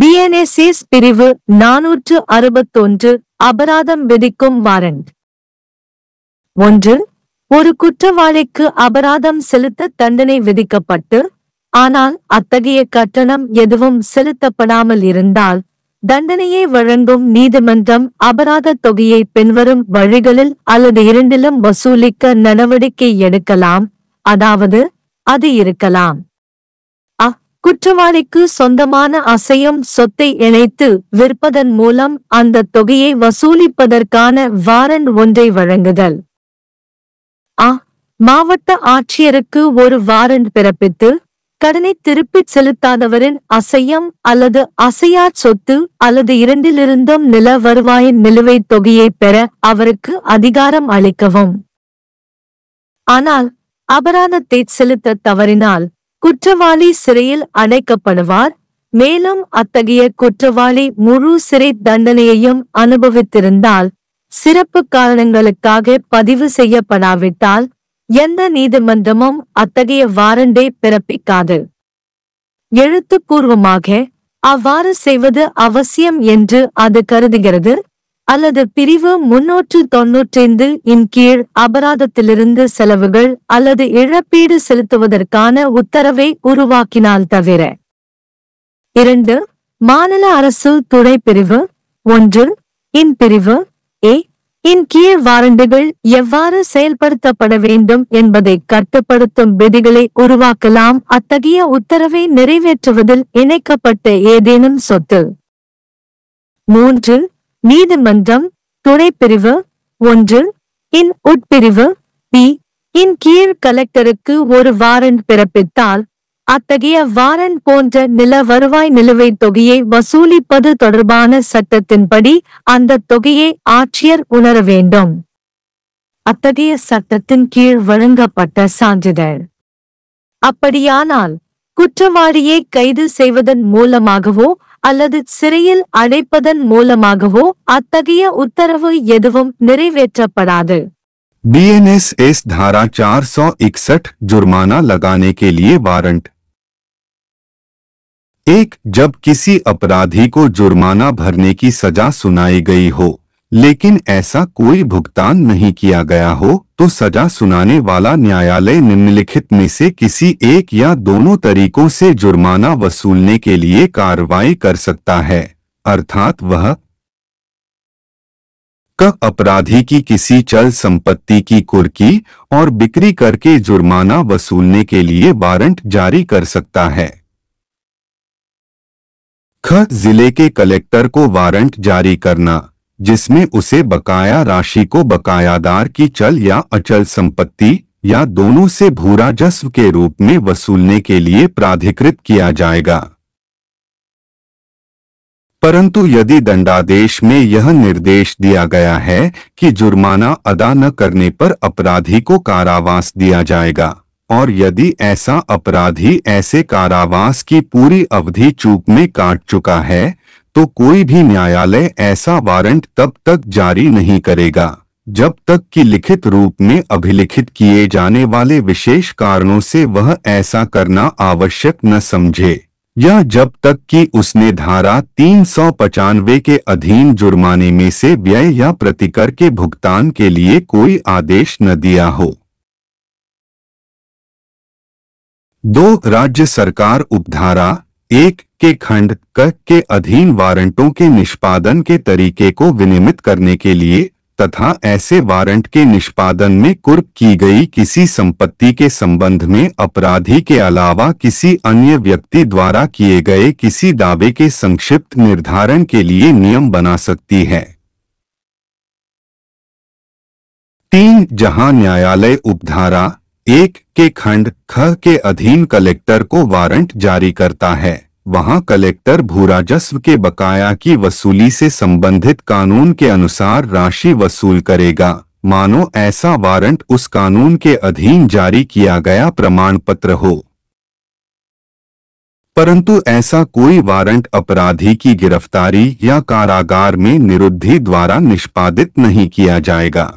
பிஎன்எஸ்ஏஸ் பிரிவு நானூற்று அறுபத்தொன்று அபராதம் விதிக்கும் வாரண்ட் ஒன்று ஒரு குற்றவாளிக்கு அபராதம் செலுத்த தண்டனை விதிக்கப்பட்டு ஆனால் அத்தகைய கட்டணம் எதுவும் செலுத்தப்படாமல் இருந்தால் தண்டனையை வழங்கும் நீதிமன்றம் அபராத தொகையை பின்வரும் வழிகளில் அல்லது இரண்டிலும் வசூலிக்க நடவடிக்கை எடுக்கலாம் அதாவது அது இருக்கலாம் குற்றவாளிக்கு சொந்தமான அசையும் சொத்தை இணைத்து விற்பதன் மூலம் அந்த தொகையை வசூலிப்பதற்கான வாரண்ட் ஒன்றை வழங்குதல் ஆ மாவட்ட ஆட்சியருக்கு ஒரு வாரண்ட் பிறப்பித்து கடனை திருப்பி செலுத்தாதவரின் அசையம் அல்லது அசையா சொத்து அல்லது இரண்டிலிருந்தும் நில வருவாயின் நிலுவைத் தொகையை பெற அவருக்கு அதிகாரம் அளிக்கவும் ஆனால் அபராதத்தை செலுத்த தவறினால் குற்றவாளி சிறையில் அடைக்கப்படுவார் மேலும் அத்தகைய குற்றவாளி முழு சிறை தண்டனையையும் அனுபவித்திருந்தால் சிறப்பு காரணங்களுக்காக பதிவு செய்யப்படாவிட்டால் எந்த நீதிமன்றமும் அத்தகைய வாரண்டை பிறப்பிக்காது எழுத்துப்பூர்வமாக அவ்வாறு செய்வது அவசியம் என்று அது கருதுகிறது அல்லது பிரிவு முன்னூற்று தொன்னூற்றைந்து இன் கீழ் அபராதத்திலிருந்து செலவுகள் அல்லது இழப்பீடு செலுத்துவதற்கான உத்தரவை உருவாக்கினால் தவிர இரண்டு மாநில அரசு துணை பிரிவு ஒன்று இன் பிரிவு ஏ இன் கீழ் வாரண்டுகள் எவ்வாறு செயல்படுத்தப்பட வேண்டும் என்பதை கட்டுப்படுத்தும் விதிகளை உருவாக்கலாம் அத்தகைய உத்தரவை நிறைவேற்றுவதில் இணைக்கப்பட்ட ஏதேனும் சொத்து மூன்று நீதிமன்றம் துணை பிரிவு ஒன்று இன் உட்பிரிவு பி இன் கீழ் கலெக்டருக்கு ஒரு வாரண்ட் பிறப்பித்தால் அத்தகைய வாரண்ட் போன்ற நில வருவாய் நிலுவைத் தொகையை வசூலிப்பது தொடர்பான சட்டத்தின்படி அந்த தொகையை ஆட்சியர் உணர வேண்டும் அத்தகைய சட்டத்தின் கீழ் வழங்கப்பட்ட சான்றிதழ் அப்படியானால் குற்றவாளியை கைது செய்வதன் மூலமாகவோ அல்லது சிறையில் அடைப்பதன் மூலமாகவோ அத்தகைய உத்தரவு எதுவும் நிறைவேற்றப்படாது डीएनएसएस धारा 461 जुर्माना लगाने के लिए वारंट एक जब किसी अपराधी को जुर्माना भरने की सजा सुनाई गई हो लेकिन ऐसा कोई भुगतान नहीं किया गया हो तो सजा सुनाने वाला न्यायालय निम्नलिखित में से किसी एक या दोनों तरीकों से जुर्माना वसूलने के लिए कार्रवाई कर सकता है अर्थात वह क अपराधी की किसी चल संपत्ति की कुर्की और बिक्री करके जुर्माना वसूलने के लिए वारंट जारी कर सकता है ख जिले के कलेक्टर को वारंट जारी करना जिसमें उसे बकाया राशि को बकायादार की चल या अचल संपत्ति या दोनों से भूरा जस्व के रूप में वसूलने के लिए प्राधिकृत किया जाएगा परंतु यदि दंडादेश में यह निर्देश दिया गया है कि जुर्माना अदा न करने पर अपराधी को कारावास दिया जाएगा और यदि ऐसा अपराधी ऐसे कारावास की पूरी अवधि चूक में काट चुका है तो कोई भी न्यायालय ऐसा वारंट तब तक जारी नहीं करेगा जब तक कि लिखित रूप में अभिलिखित किए जाने वाले विशेष कारणों से वह ऐसा करना आवश्यक न समझे या जब तक कि उसने धारा तीन सौ पचानवे के अधीन जुर्माने में से व्यय या प्रतिकर के भुगतान के लिए कोई आदेश न दिया हो दो राज्य सरकार उपधारा एक के खंड क के अधीन वारंटों के निष्पादन के तरीके को विनियमित करने के लिए तथा ऐसे वारंट के निष्पादन में कुर्क की गई किसी संपत्ति के संबंध में अपराधी के अलावा किसी अन्य व्यक्ति द्वारा किए गए किसी दावे के संक्षिप्त निर्धारण के लिए नियम बना सकती है तीन जहां न्यायालय उपधारा एक के खंड ख के अधीन कलेक्टर को वारंट जारी करता है वहां कलेक्टर भू राजस्व के बकाया की वसूली से संबंधित कानून के अनुसार राशि वसूल करेगा मानो ऐसा वारंट उस कानून के अधीन जारी किया गया प्रमाण पत्र हो परंतु ऐसा कोई वारंट अपराधी की गिरफ्तारी या कारागार में निरुद्धि द्वारा निष्पादित नहीं किया जाएगा